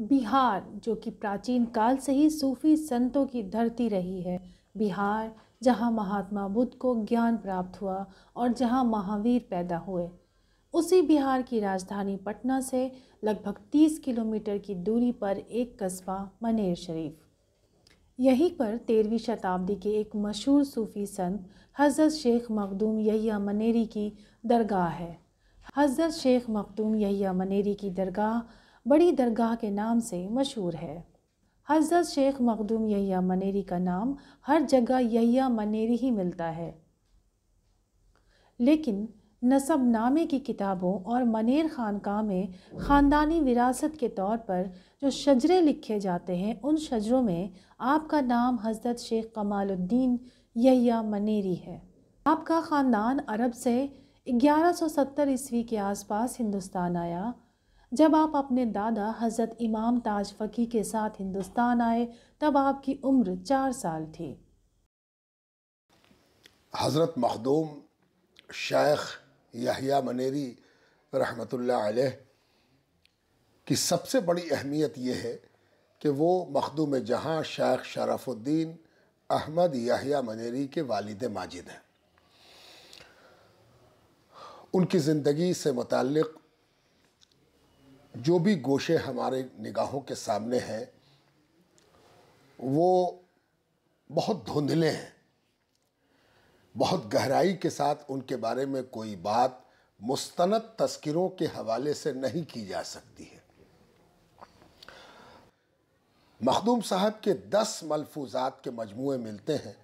बिहार जो कि प्राचीन काल से ही सूफी संतों की धरती रही है बिहार जहां महात्मा बुद्ध को ज्ञान प्राप्त हुआ और जहां महावीर पैदा हुए उसी बिहार की राजधानी पटना से लगभग 30 किलोमीटर की दूरी पर एक कस्बा मनेर शरीफ यहीं पर तेरहवीं शताब्दी के एक मशहूर सूफ़ी संत हज़रत शेख मखदूम यहिया मनेरी की दरगाह है हज़रत शेख मखदूम यहिया मनेरी की दरगाह बड़ी दरगाह के नाम से मशहूर है हजरत शेख मखदूम यहिया मनेरी का नाम हर जगह यहिया मनेरी ही मिलता है लेकिन नसब नामे की किताबों और मनेर खानका में ख़ानदानी विरासत के तौर पर जो शजरे लिखे जाते हैं उन शजरों में आपका नाम हजरत शेख कमालुद्दीन यहिया मनेरी है आपका ख़ानदान अरब से 1170 ईस्वी के आसपास हिंदुस्तान आया जब आप अपने दादा हज़रत इमाम ताज फ़की के साथ हिंदुस्तान आए तब आपकी उम्र चार साल थी हज़रत मखदूम शेख यहिया मनेरी रहमतुल्लाह अलैह की सबसे बड़ी अहमियत यह है कि वो मखदूम जहाँ शेख शरफुद्दीन अहमद यहिया मनेरी के वालिद माजिद हैं उनकी ज़िंदगी से मुतक़ जो भी गोशे हमारे निगाहों के सामने हैं वो बहुत धुंधले हैं बहुत गहराई के साथ उनके बारे में कोई बात मुस्तनद तस्करों के हवाले से नहीं की जा सकती है मखदूम साहब के दस मलफूजात के मजमू मिलते हैं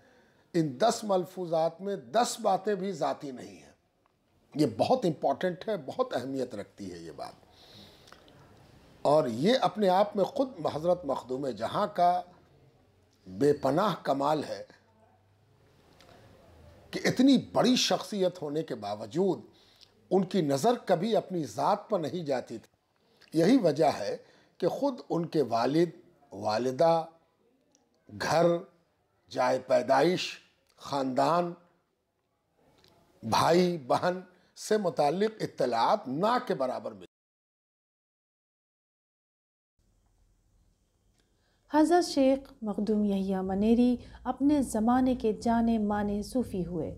इन दस मलफूजात में दस बातें भी ज़ाती नहीं हैं ये बहुत इम्पॉर्टेंट है बहुत अहमियत रखती है ये बात और ये अपने आप में ख़ुद हज़रत मखदूम जहाँ का बेपनाह कमाल है कि इतनी बड़ी शख्सियत होने के बावजूद उनकी नज़र कभी अपनी ज़ात पर नहीं जाती थी यही वजह है कि ख़ुद उनके वालिद वालदा घर जाए पैदाइश ख़ानदान भाई बहन से मुतक़ इतलात ना के बराबर मिली हज़रत शेख मखदूम यहिया मनेरी अपने ज़माने के जाने माने सूफ़ी हुए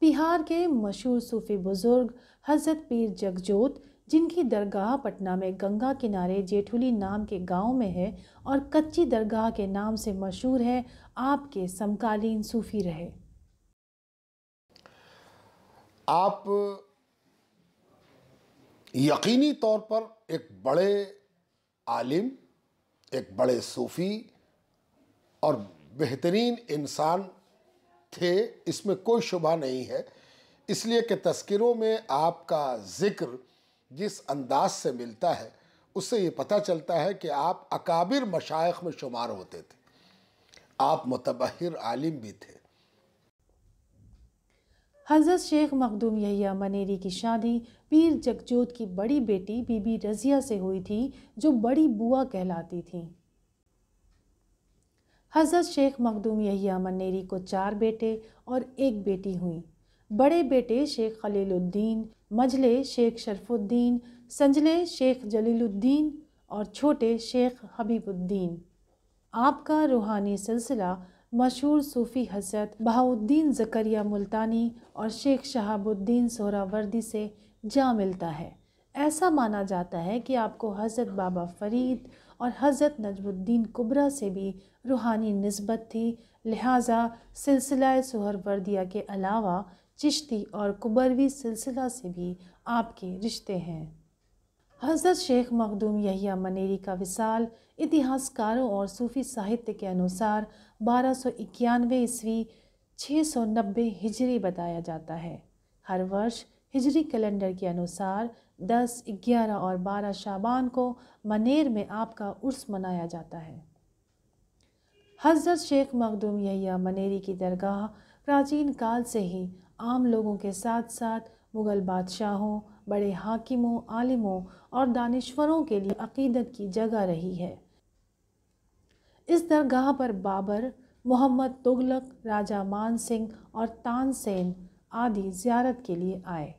बिहार के मशहूर सूफ़ी बुज़ुर्ग हज़रत पीर जगजोत जिनकी दरगाह पटना में गंगा किनारे जेठुली नाम के गांव में है और कच्ची दरगाह के नाम से मशहूर है आपके समकालीन सूफ़ी रहे आप यकीनी तौर पर एक बड़े आलिम एक बड़े सूफ़ी और बेहतरीन इंसान थे इसमें कोई शुबा नहीं है इसलिए कि तस्करों में आपका ज़िक्र जिस अंदाज से मिलता है उससे ये पता चलता है कि आप अकाबिर मशाइ में शुमार होते थे आप मतबहर आलिम भी थे हज़रत शेख मखदूम यहिया मनेरी की शादी पीर जगजोत की बड़ी बेटी बीबी रज़िया से हुई थी जो बड़ी बुआ कहलाती थी हज़रत शेख मखदूम यहिया मनेरी को चार बेटे और एक बेटी हुई बड़े बेटे शेख खलीलुद्दीन मजले शेख शरफुद्दीन संजले शेख जलीलुद्दीन और छोटे शेख हबीबुद्दीन आपका रूहानी सिलसिला मशहूर सूफ़ी हजरत बहाउद्दीन ज़करिया मुल्तानी और शेख शहाबुद्दीन सोरावर्दी से जा मिलता है ऐसा माना जाता है कि आपको हज़रत बाबा फ़रीद और हज़रत नजमुद्दीन कुबरा से भी रूहानी नस्बत थी लिहाजा सिलसिला सहरवर्दिया के अलावा चिश्ती और कुबरवी सिलसिला से भी आपके रिश्ते हैं हज़रत शेख मखदूम यहिया मनेरी का विसाल इतिहासकारों और सूफ़ी साहित्य के अनुसार बारह सौ इक्यानवे ईस्वी छः सौ नब्बे हिजरी बताया जाता है हर वर्ष हिजरी कैलेंडर के अनुसार दस ग्यारह और बारह शाबान को मनेर में आपका उर्स मनाया जाता है हज़रत शेख मखदूम यहिया मनेरी की दरगाह प्राचीन काल से ही आम लोगों के साथ साथ मुग़ल बादशाहों बड़े हाकिमों आलिमों और दानश्वरों के लिए अकीदत की जगह रही है इस दरगाह पर बाबर मोहम्मद तुगलक राजा मान सिंह और तानसेन आदि जियारत के लिए आए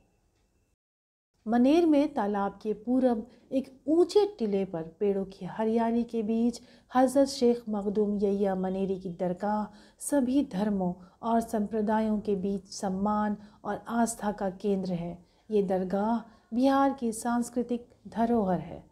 मनेर में तालाब के पूरब एक ऊंचे टिले पर पेड़ों की हरियाली के बीच हज़रत शेख मखदूम यैया मनेरी की दरगाह सभी धर्मों और संप्रदायों के बीच सम्मान और आस्था का केंद्र है ये दरगाह बिहार की सांस्कृतिक धरोहर है